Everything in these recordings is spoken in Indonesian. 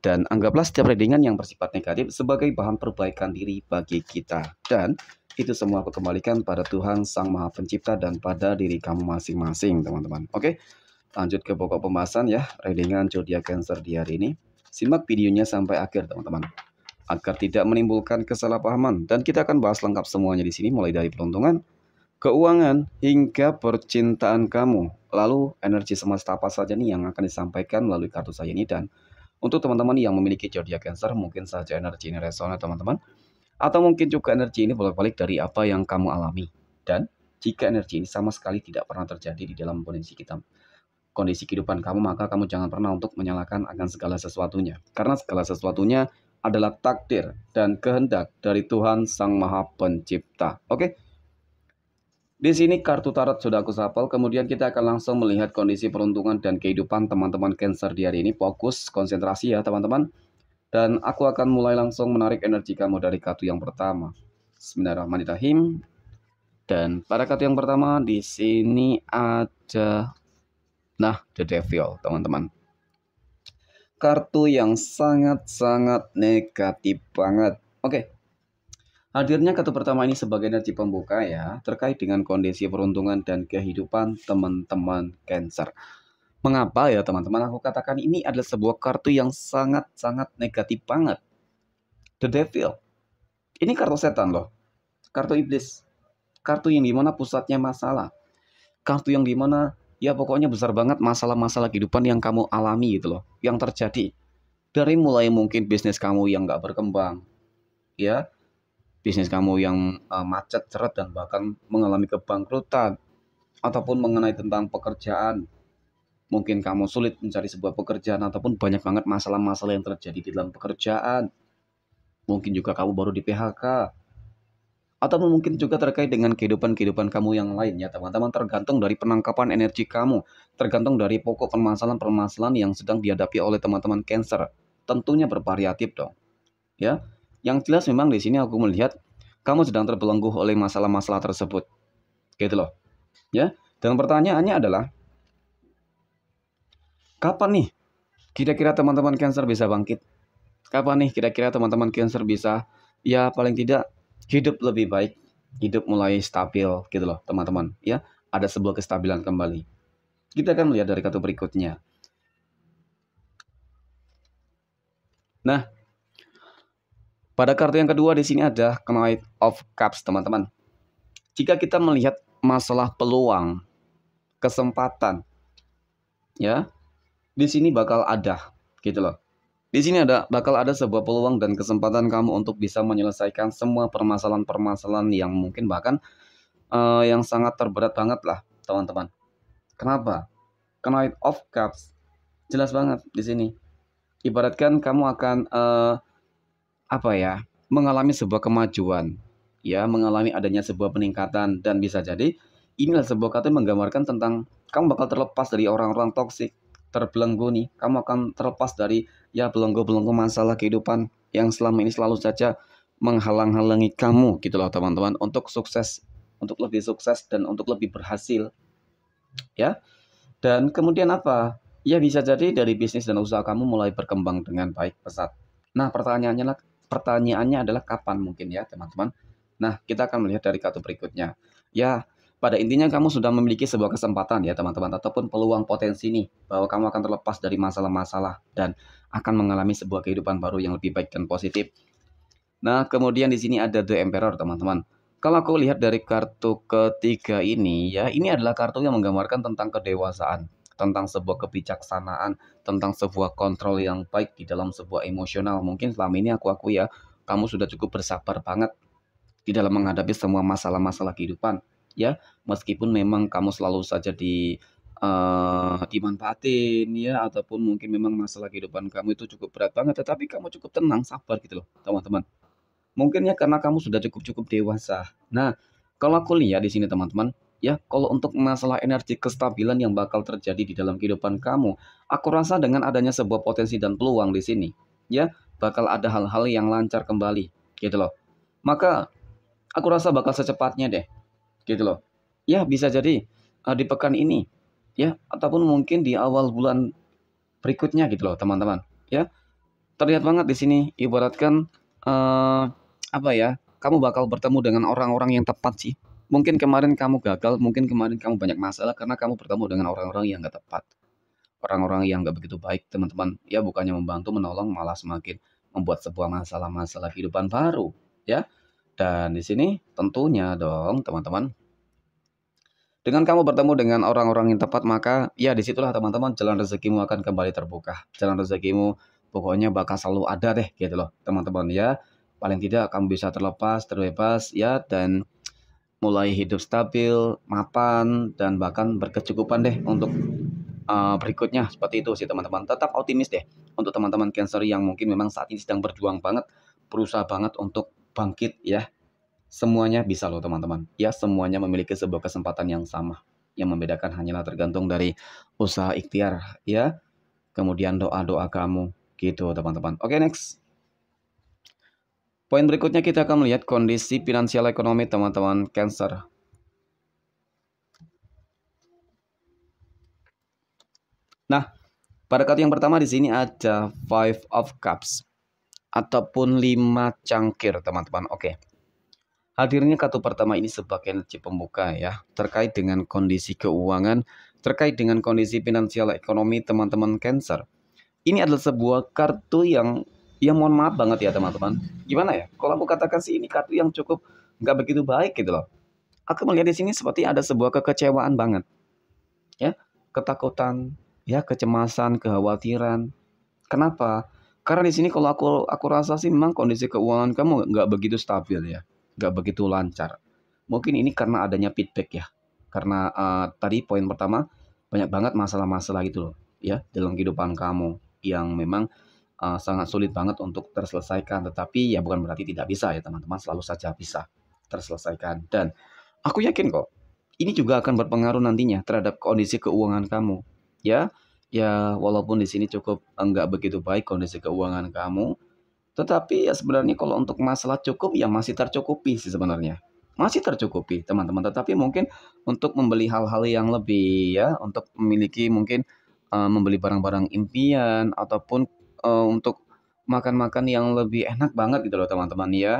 dan anggaplah setiap readingan yang bersifat negatif sebagai bahan perbaikan diri bagi kita. Dan itu semua aku kembalikan pada Tuhan Sang Maha Pencipta dan pada diri kamu masing-masing, teman-teman. Oke, lanjut ke pokok pembahasan ya, readingan zodiak Cancer di hari ini. Simak videonya sampai akhir, teman-teman agar tidak menimbulkan kesalahpahaman dan kita akan bahas lengkap semuanya di sini mulai dari peruntungan, keuangan hingga percintaan kamu. Lalu energi semesta apa saja nih yang akan disampaikan melalui kartu saya ini dan untuk teman-teman yang memiliki zodiak Cancer, mungkin saja energi ini resonan teman-teman. Atau mungkin juga energi ini bolak-balik dari apa yang kamu alami. Dan jika energi ini sama sekali tidak pernah terjadi di dalam kondisi kita kondisi kehidupan kamu, maka kamu jangan pernah untuk menyalahkan akan segala sesuatunya. Karena segala sesuatunya adalah takdir dan kehendak dari Tuhan Sang Maha Pencipta. Oke? Okay? Di sini kartu tarot sudah aku sapel, kemudian kita akan langsung melihat kondisi peruntungan dan kehidupan teman-teman Cancer di hari ini. Fokus, konsentrasi ya teman-teman. Dan aku akan mulai langsung menarik energi kamu dari kartu yang pertama. Bismillahirrahmanirrahim. Dan pada kartu yang pertama di sini ada nah The Devil, teman-teman. Kartu yang sangat-sangat negatif banget. Oke, Hadirnya kartu pertama ini sebagai energi pembuka ya, terkait dengan kondisi peruntungan dan kehidupan teman-teman Cancer. Mengapa ya teman-teman aku katakan ini adalah sebuah kartu yang sangat-sangat negatif banget. The Devil. Ini kartu setan loh. Kartu iblis. Kartu yang dimana pusatnya masalah. Kartu yang dimana ya pokoknya besar banget masalah-masalah kehidupan yang kamu alami gitu loh. Yang terjadi. Dari mulai mungkin bisnis kamu yang gak berkembang. Ya, bisnis kamu yang uh, macet, seret dan bahkan mengalami kebangkrutan ataupun mengenai tentang pekerjaan. Mungkin kamu sulit mencari sebuah pekerjaan ataupun banyak banget masalah-masalah yang terjadi di dalam pekerjaan. Mungkin juga kamu baru di PHK. Atau mungkin juga terkait dengan kehidupan-kehidupan kamu yang lain ya teman-teman tergantung dari penangkapan energi kamu, tergantung dari pokok permasalahan-permasalahan yang sedang dihadapi oleh teman-teman Cancer. Tentunya bervariatif dong. Ya, yang jelas memang di sini aku melihat kamu sedang terbelenggu oleh masalah-masalah tersebut. Gitu loh. Ya. Dan pertanyaannya adalah kapan nih kira-kira teman-teman Cancer bisa bangkit? Kapan nih kira-kira teman-teman Cancer bisa ya paling tidak hidup lebih baik, hidup mulai stabil gitu loh, teman-teman, ya. Ada sebuah kestabilan kembali. Kita akan melihat dari kartu berikutnya. Nah, pada kartu yang kedua di sini ada Knight of Cups, teman-teman. Jika kita melihat masalah peluang, kesempatan, ya, di sini bakal ada, gitu loh. Di sini ada bakal ada sebuah peluang dan kesempatan kamu untuk bisa menyelesaikan semua permasalahan-permasalahan yang mungkin bahkan uh, yang sangat terberat banget lah, teman-teman. Kenapa? Knight of Cups jelas banget di sini. Ibaratkan kamu akan uh, apa ya mengalami sebuah kemajuan ya mengalami adanya sebuah peningkatan dan bisa jadi inilah sebuah kata menggambarkan tentang kamu bakal terlepas dari orang-orang toksik terbelenggu nih kamu akan terlepas dari ya belenggu-belenggu masalah kehidupan yang selama ini selalu saja menghalang-halangi kamu gitu loh teman-teman untuk sukses untuk lebih sukses dan untuk lebih berhasil ya dan kemudian apa ya bisa jadi dari bisnis dan usaha kamu mulai berkembang dengan baik pesat nah pertanyaannya pertanyaannya adalah kapan mungkin ya teman-teman. Nah, kita akan melihat dari kartu berikutnya. Ya, pada intinya kamu sudah memiliki sebuah kesempatan ya teman-teman ataupun peluang potensi nih bahwa kamu akan terlepas dari masalah-masalah dan akan mengalami sebuah kehidupan baru yang lebih baik dan positif. Nah, kemudian di sini ada The Emperor teman-teman. Kalau aku lihat dari kartu ketiga ini ya, ini adalah kartu yang menggambarkan tentang kedewasaan tentang sebuah kebijaksanaan, tentang sebuah kontrol yang baik di dalam sebuah emosional. Mungkin selama ini aku aku ya, kamu sudah cukup bersabar banget di dalam menghadapi semua masalah-masalah kehidupan, ya. Meskipun memang kamu selalu saja di uh, dimanfaatin ya ataupun mungkin memang masalah kehidupan kamu itu cukup berat banget tetapi kamu cukup tenang sabar gitu loh teman-teman mungkin ya karena kamu sudah cukup cukup dewasa nah kalau aku lihat di sini teman-teman ya kalau untuk masalah energi kestabilan yang bakal terjadi di dalam kehidupan kamu aku rasa dengan adanya sebuah potensi dan peluang di sini ya bakal ada hal-hal yang lancar kembali gitu loh maka aku rasa bakal secepatnya deh gitu loh ya bisa jadi uh, di pekan ini ya ataupun mungkin di awal bulan berikutnya gitu loh teman-teman ya terlihat banget di sini ibaratkan uh, apa ya kamu bakal bertemu dengan orang-orang yang tepat sih Mungkin kemarin kamu gagal, mungkin kemarin kamu banyak masalah karena kamu bertemu dengan orang-orang yang nggak tepat. Orang-orang yang nggak begitu baik, teman-teman. Ya bukannya membantu, menolong, malah semakin membuat sebuah masalah-masalah kehidupan baru. ya. Dan di sini tentunya dong teman-teman. Dengan kamu bertemu dengan orang-orang yang tepat, maka ya disitulah teman-teman jalan rezekimu akan kembali terbuka. Jalan rezekimu pokoknya bakal selalu ada deh gitu loh teman-teman ya. Paling tidak kamu bisa terlepas, terbebas ya dan mulai hidup stabil, mapan, dan bahkan berkecukupan deh untuk uh, berikutnya seperti itu sih teman-teman. Tetap optimis deh untuk teman-teman Cancer yang mungkin memang saat ini sedang berjuang banget, berusaha banget untuk bangkit ya. Semuanya bisa loh teman-teman. Ya semuanya memiliki sebuah kesempatan yang sama. Yang membedakan hanyalah tergantung dari usaha ikhtiar ya. Kemudian doa-doa kamu gitu teman-teman. Oke okay, next. Poin berikutnya kita akan melihat kondisi finansial ekonomi teman-teman Cancer. Nah, pada kartu yang pertama di sini ada Five of Cups ataupun 5 cangkir, teman-teman. Oke. Hadirnya kartu pertama ini sebagai energi pembuka ya, terkait dengan kondisi keuangan, terkait dengan kondisi finansial ekonomi teman-teman Cancer. Ini adalah sebuah kartu yang ya mohon maaf banget ya teman-teman gimana ya kalau aku katakan sih ini kartu yang cukup nggak begitu baik gitu loh aku melihat di sini seperti ada sebuah kekecewaan banget ya ketakutan ya kecemasan kekhawatiran kenapa karena di sini kalau aku aku rasa sih memang kondisi keuangan kamu nggak begitu stabil ya nggak begitu lancar mungkin ini karena adanya feedback ya karena uh, tadi poin pertama banyak banget masalah-masalah gitu loh ya dalam kehidupan kamu yang memang Eh, sangat sulit banget untuk terselesaikan. Tetapi ya bukan berarti tidak bisa ya teman-teman, selalu saja bisa terselesaikan. Dan aku yakin kok, ini juga akan berpengaruh nantinya terhadap kondisi keuangan kamu. Ya, ya walaupun di sini cukup enggak begitu baik kondisi keuangan kamu, tetapi ya sebenarnya kalau untuk masalah cukup ya masih tercukupi sih sebenarnya. Masih tercukupi teman-teman, tetapi mungkin untuk membeli hal-hal yang lebih ya, untuk memiliki mungkin eh, membeli barang-barang impian ataupun uh, untuk makan-makan yang lebih enak banget gitu loh teman-teman ya.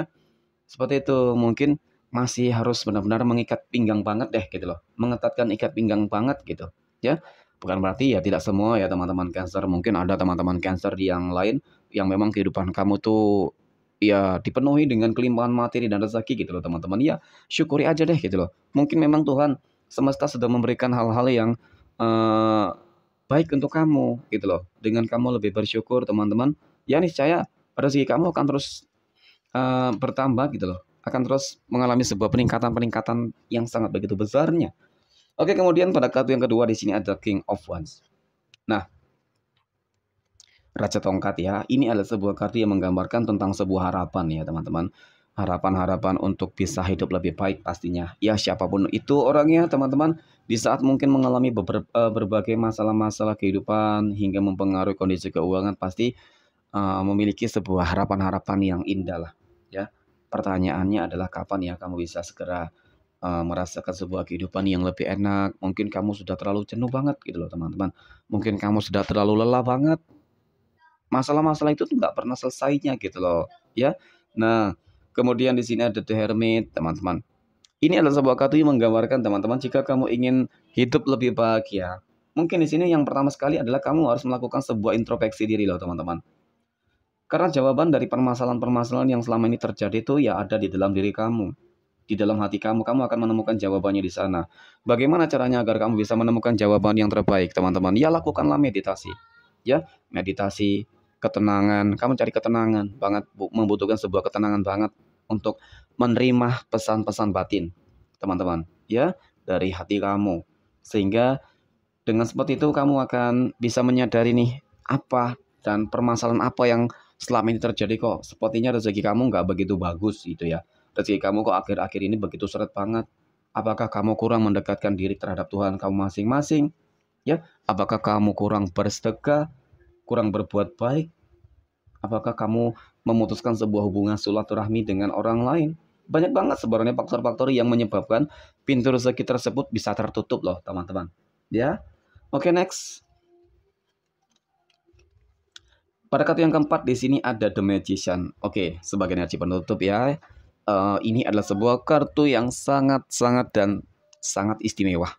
Seperti itu mungkin masih harus benar-benar mengikat pinggang banget deh gitu loh. Mengetatkan ikat pinggang banget gitu ya. Bukan berarti ya tidak semua ya teman-teman cancer. Mungkin ada teman-teman cancer yang lain yang memang kehidupan kamu tuh ya dipenuhi dengan kelimpahan materi dan rezeki gitu loh teman-teman. Ya syukuri aja deh gitu loh. Mungkin memang Tuhan semesta sudah memberikan hal-hal yang uh, baik untuk kamu gitu loh. Dengan kamu lebih bersyukur teman-teman, ya niscaya rezeki kamu akan terus uh, bertambah gitu loh. Akan terus mengalami sebuah peningkatan-peningkatan yang sangat begitu besarnya. Oke, kemudian pada kartu yang kedua di sini ada King of Wands. Nah, Raja Tongkat ya, ini adalah sebuah kartu yang menggambarkan tentang sebuah harapan ya teman-teman harapan-harapan untuk bisa hidup lebih baik pastinya. Ya siapapun itu orangnya teman-teman di saat mungkin mengalami beber, eh, berbagai masalah-masalah kehidupan hingga mempengaruhi kondisi keuangan pasti uh, memiliki sebuah harapan-harapan yang indah lah ya. Pertanyaannya adalah kapan ya kamu bisa segera uh, merasakan sebuah kehidupan yang lebih enak. Mungkin kamu sudah terlalu jenuh banget gitu loh teman-teman. Mungkin kamu sudah terlalu lelah banget. Masalah-masalah itu tuh nggak pernah selesainya gitu loh ya. Nah, Kemudian di sini ada The Hermit, teman-teman. Ini adalah sebuah kartu yang menggambarkan teman-teman jika kamu ingin hidup lebih bahagia. Mungkin di sini yang pertama sekali adalah kamu harus melakukan sebuah introspeksi diri loh teman-teman. Karena jawaban dari permasalahan-permasalahan yang selama ini terjadi itu ya ada di dalam diri kamu. Di dalam hati kamu, kamu akan menemukan jawabannya di sana. Bagaimana caranya agar kamu bisa menemukan jawaban yang terbaik, teman-teman? Ya lakukanlah meditasi. Ya, meditasi, ketenangan. Kamu cari ketenangan banget, membutuhkan sebuah ketenangan banget untuk menerima pesan-pesan batin, teman-teman. Ya, dari hati kamu. Sehingga dengan seperti itu kamu akan bisa menyadari nih apa dan permasalahan apa yang selama ini terjadi kok sepertinya rezeki kamu nggak begitu bagus gitu ya rezeki kamu kok akhir-akhir ini begitu seret banget apakah kamu kurang mendekatkan diri terhadap Tuhan kamu masing-masing ya apakah kamu kurang bersedekah kurang berbuat baik? Apakah kamu memutuskan sebuah hubungan silaturahmi dengan orang lain? Banyak banget sebenarnya faktor-faktor yang menyebabkan pintu rezeki tersebut bisa tertutup loh, teman-teman. Ya. Oke, okay, next. Pada kartu yang keempat di sini ada The Magician. Oke, okay, sebagai energi penutup ya. Uh, ini adalah sebuah kartu yang sangat-sangat dan sangat istimewa.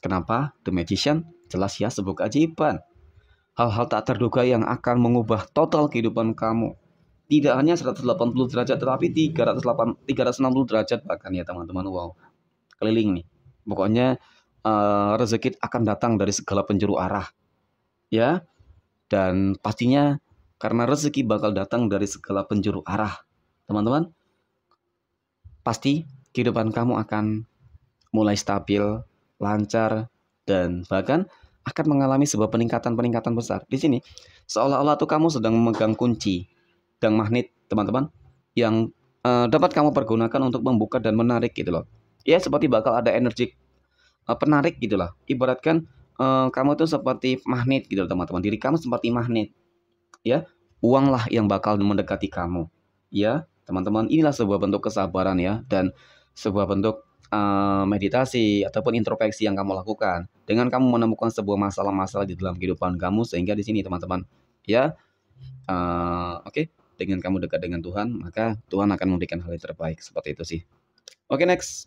Kenapa? The Magician jelas ya sebuah keajaiban hal-hal tak terduga yang akan mengubah total kehidupan kamu. Tidak hanya 180 derajat tetapi 308 360 derajat bahkan ya teman-teman. Wow. Keliling nih. Pokoknya uh, rezeki akan datang dari segala penjuru arah. Ya. Dan pastinya karena rezeki bakal datang dari segala penjuru arah. Teman-teman, pasti kehidupan kamu akan mulai stabil, lancar, dan bahkan akan mengalami sebuah peningkatan-peningkatan besar. Di sini seolah-olah tuh kamu sedang memegang kunci dan magnet, teman-teman, yang uh, dapat kamu pergunakan untuk membuka dan menarik gitu loh. Ya seperti bakal ada energi uh, penarik gitu lah. Ibaratkan uh, kamu tuh seperti magnet gitu loh, teman-teman. Diri kamu seperti magnet. Ya, uanglah yang bakal mendekati kamu. Ya, teman-teman, inilah sebuah bentuk kesabaran ya dan sebuah bentuk Eh, meditasi ataupun introspeksi yang kamu lakukan dengan kamu menemukan sebuah masalah-masalah di dalam kehidupan kamu sehingga di sini teman-teman ya uh, oke okay. dengan kamu dekat dengan Tuhan maka Tuhan akan memberikan hal yang terbaik seperti itu sih oke okay, next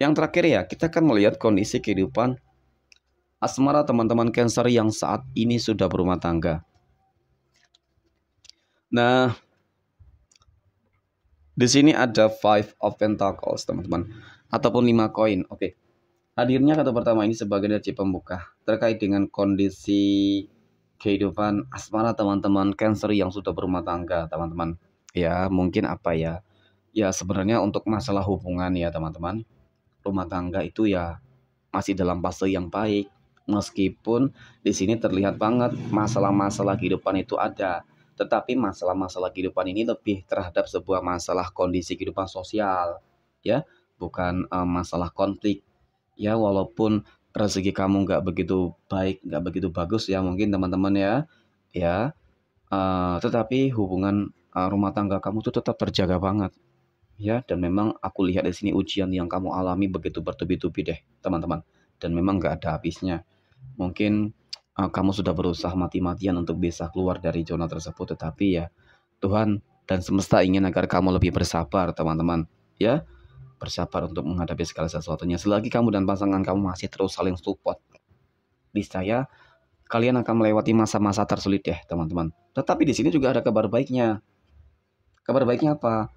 yang terakhir ya kita akan melihat kondisi kehidupan asmara teman-teman Cancer yang saat ini sudah berumah tangga nah di sini ada Five of Pentacles, teman-teman. Ataupun lima koin. Oke. Okay. Hadirnya kata pertama ini sebagai energi pembuka terkait dengan kondisi kehidupan asmara teman-teman Cancer yang sudah berumah tangga, teman-teman. Ya, mungkin apa ya? Ya, sebenarnya untuk masalah hubungan ya, teman-teman. Rumah tangga itu ya masih dalam fase yang baik meskipun di sini terlihat banget masalah-masalah kehidupan itu ada tetapi masalah-masalah kehidupan ini lebih terhadap sebuah masalah kondisi kehidupan sosial, ya, bukan uh, masalah konflik. Ya, walaupun rezeki kamu nggak begitu baik, nggak begitu bagus ya mungkin teman-teman ya, ya. Uh, tetapi hubungan uh, rumah tangga kamu tuh tetap terjaga banget, ya. Dan memang aku lihat di sini ujian yang kamu alami begitu bertubi-tubi deh, teman-teman. Dan memang nggak ada habisnya. Mungkin uh, kamu sudah berusaha mati-matian untuk bisa keluar dari zona tersebut tetapi ya Tuhan dan semesta ingin agar kamu lebih bersabar teman-teman ya bersabar untuk menghadapi segala sesuatunya selagi kamu dan pasangan kamu masih terus saling support niscaya kalian akan melewati masa-masa tersulit ya teman-teman tetapi di sini juga ada kabar baiknya kabar baiknya apa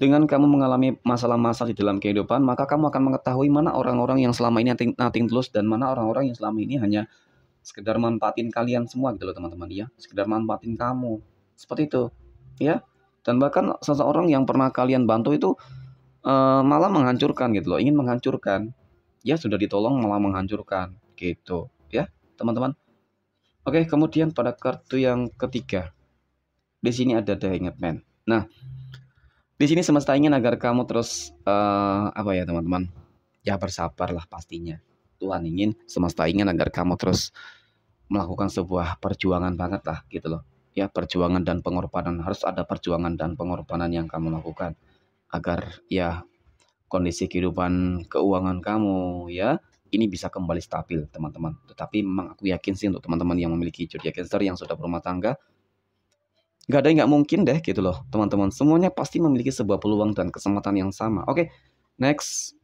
dengan kamu mengalami masalah-masalah di dalam kehidupan, maka kamu akan mengetahui mana orang-orang yang selama ini nating tulus dan mana orang-orang yang selama ini hanya sekedar manfaatin kalian semua gitu loh teman-teman ya sekedar manfaatin kamu seperti itu ya dan bahkan seseorang yang pernah kalian bantu itu uh, malah menghancurkan gitu loh ingin menghancurkan ya sudah ditolong malah menghancurkan gitu ya teman-teman oke kemudian pada kartu yang ketiga di sini ada the hanged man nah di sini semesta ingin agar kamu terus uh, apa ya teman-teman ya bersabarlah pastinya Tuhan ingin, semesta ingin agar kamu terus melakukan sebuah perjuangan banget lah gitu loh. Ya, perjuangan dan pengorbanan harus ada perjuangan dan pengorbanan yang kamu lakukan agar ya kondisi kehidupan keuangan kamu ya ini bisa kembali stabil teman-teman. Tetapi memang aku yakin sih untuk teman-teman yang memiliki zodiak Cancer yang sudah berumah tangga nggak ada nggak mungkin deh gitu loh teman-teman semuanya pasti memiliki sebuah peluang dan kesempatan yang sama. Oke, okay, next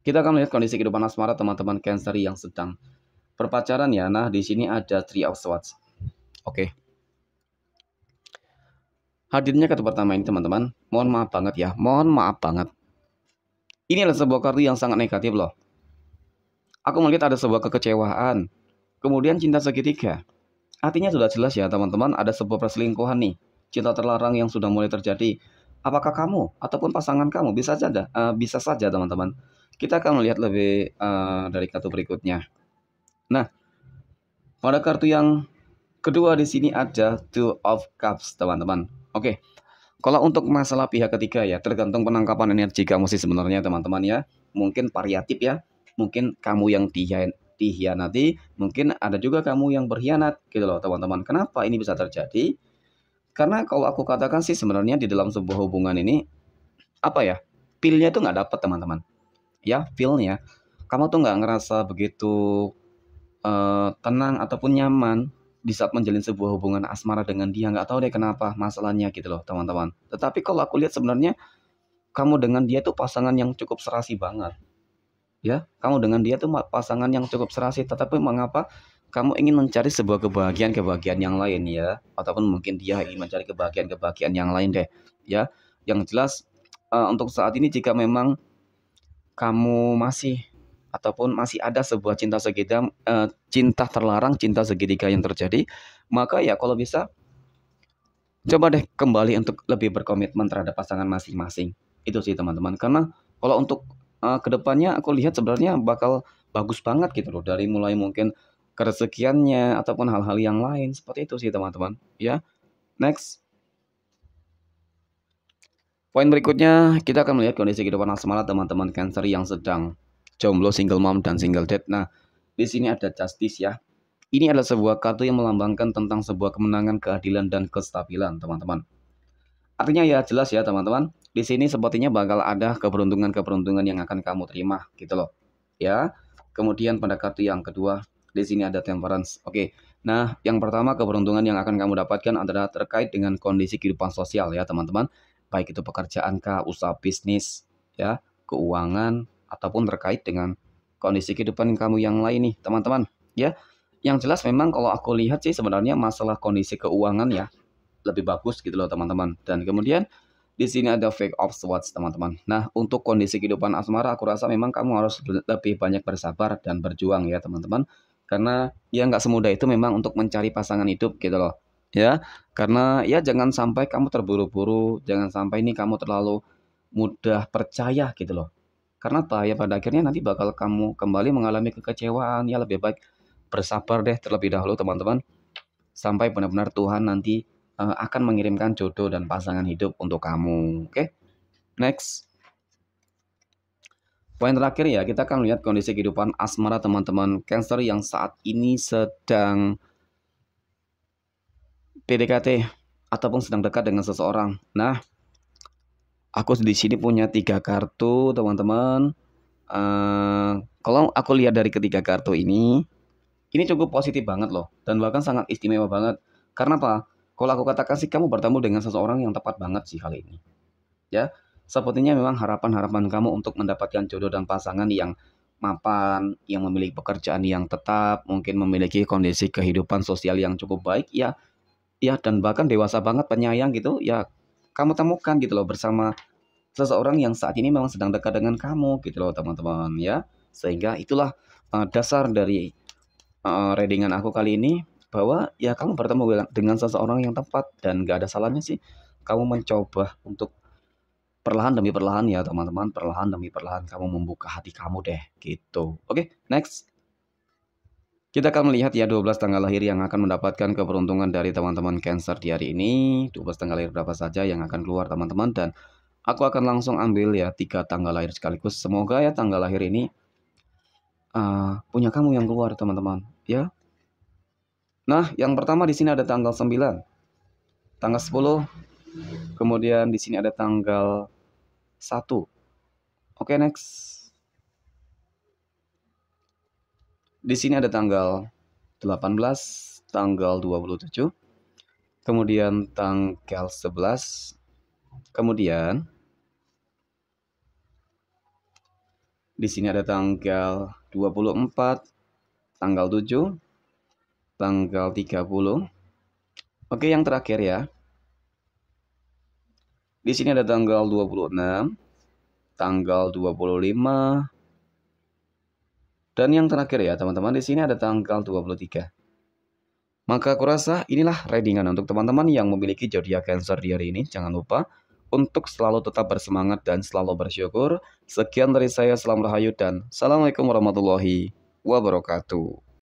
kita akan melihat kondisi kehidupan asmara teman-teman Cancer yang sedang perpacaran ya. Nah, di sini ada Three of Swords. Oke. Okay. Hadirnya kartu pertama ini teman-teman, mohon maaf banget ya, mohon maaf banget. Ini adalah sebuah kartu yang sangat negatif loh. Aku melihat ada sebuah kekecewaan, kemudian cinta segitiga. Artinya sudah jelas ya teman-teman, ada sebuah perselingkuhan nih, cinta terlarang yang sudah mulai terjadi. Apakah kamu ataupun pasangan kamu bisa saja, uh, bisa saja teman-teman, kita akan melihat lebih uh, dari kartu berikutnya. Nah, pada kartu yang kedua di sini ada Two of Cups, teman-teman. Oke. Kalau untuk masalah pihak ketiga ya, tergantung penangkapan energi kamu sih sebenarnya, teman-teman ya. Mungkin variatif ya. Mungkin kamu yang dihianati, mungkin ada juga kamu yang berkhianat gitu loh, teman-teman. Kenapa ini bisa terjadi? Karena kalau aku katakan sih sebenarnya di dalam sebuah hubungan ini apa ya? Pilnya tuh nggak dapat, teman-teman ya feelnya kamu tuh nggak ngerasa begitu uh, tenang ataupun nyaman di saat menjalin sebuah hubungan asmara dengan dia nggak tahu deh kenapa masalahnya gitu loh teman-teman tetapi kalau aku lihat sebenarnya kamu dengan dia tuh pasangan yang cukup serasi banget ya kamu dengan dia tuh pasangan yang cukup serasi tetapi mengapa kamu ingin mencari sebuah kebahagiaan-kebahagiaan yang lain ya ataupun mungkin dia ingin mencari kebahagiaan-kebahagiaan yang lain deh ya yang jelas uh, untuk saat ini jika memang kamu masih ataupun masih ada sebuah cinta segitiga uh, eh, cinta terlarang cinta segitiga yang terjadi maka ya kalau bisa coba deh kembali untuk lebih berkomitmen terhadap pasangan masing-masing itu sih teman-teman karena kalau untuk uh, eh, kedepannya aku lihat sebenarnya bakal bagus banget gitu loh dari mulai mungkin keresekiannya ataupun hal-hal yang lain seperti itu sih teman-teman ya next Poin berikutnya, kita akan melihat kondisi kehidupan asmara teman-teman Cancer yang sedang jomblo, single mom, dan single dad. Nah, di sini ada justice ya. Ini adalah sebuah kartu yang melambangkan tentang sebuah kemenangan, keadilan, dan kestabilan, teman-teman. Artinya ya jelas ya, teman-teman. Di sini sepertinya bakal ada keberuntungan-keberuntungan yang akan kamu terima, gitu loh. Ya. Kemudian pada kartu yang kedua, di sini ada temperance. Oke. Nah, yang pertama keberuntungan yang akan kamu dapatkan adalah terkait dengan kondisi kehidupan sosial ya, teman-teman baik itu pekerjaan kah, usaha bisnis, ya, keuangan ataupun terkait dengan kondisi kehidupan kamu yang lain nih, teman-teman, ya. Yang jelas memang kalau aku lihat sih sebenarnya masalah kondisi keuangan ya lebih bagus gitu loh teman-teman. Dan kemudian di sini ada fake of swords teman-teman. Nah, untuk kondisi kehidupan asmara aku rasa memang kamu harus lebih banyak bersabar dan berjuang ya teman-teman. Karena ya nggak semudah itu memang untuk mencari pasangan hidup gitu loh ya karena ya jangan sampai kamu terburu-buru jangan sampai ini kamu terlalu mudah percaya gitu loh karena bahaya pada akhirnya nanti bakal kamu kembali mengalami kekecewaan ya lebih baik bersabar deh terlebih dahulu teman-teman sampai benar-benar Tuhan nanti uh, akan mengirimkan jodoh dan pasangan hidup untuk kamu oke okay? next Poin terakhir ya, kita akan lihat kondisi kehidupan asmara teman-teman Cancer yang saat ini sedang PDKT ataupun sedang dekat dengan seseorang. Nah, aku di sini punya tiga kartu, teman-teman. Uh, kalau aku lihat dari ketiga kartu ini, ini cukup positif banget loh, dan bahkan sangat istimewa banget. Karena apa? Kalau aku katakan sih kamu bertemu dengan seseorang yang tepat banget sih kali ini. Ya, sepertinya memang harapan-harapan kamu untuk mendapatkan jodoh dan pasangan yang mapan, yang memiliki pekerjaan yang tetap, mungkin memiliki kondisi kehidupan sosial yang cukup baik, ya ya dan bahkan dewasa banget penyayang gitu ya kamu temukan gitu loh bersama seseorang yang saat ini memang sedang dekat dengan kamu gitu loh teman-teman ya sehingga itulah uh, dasar dari uh, readingan aku kali ini bahwa ya kamu bertemu dengan seseorang yang tepat dan gak ada salahnya sih kamu mencoba untuk perlahan demi perlahan ya teman-teman perlahan demi perlahan kamu membuka hati kamu deh gitu oke okay, next kita akan melihat ya 12 tanggal lahir yang akan mendapatkan keberuntungan dari teman-teman Cancer di hari ini. 12 tanggal lahir berapa saja yang akan keluar teman-teman dan aku akan langsung ambil ya 3 tanggal lahir sekaligus. Semoga ya tanggal lahir ini uh, punya kamu yang keluar teman-teman ya. Nah, yang pertama di sini ada tanggal 9. Tanggal 10. Kemudian di sini ada tanggal 1. Oke, okay, next. Di sini ada tanggal 18, tanggal 27, kemudian tanggal 11, kemudian di sini ada tanggal 24, tanggal 7, tanggal 30. Oke, yang terakhir ya. Di sini ada tanggal 26, tanggal 25, dan yang terakhir ya teman-teman, di sini ada tanggal 23. Maka aku rasa inilah readingan untuk teman-teman yang memiliki zodiak Cancer di hari ini. Jangan lupa untuk selalu tetap bersemangat dan selalu bersyukur. Sekian dari saya, Salam Rahayu dan Assalamualaikum warahmatullahi wabarakatuh.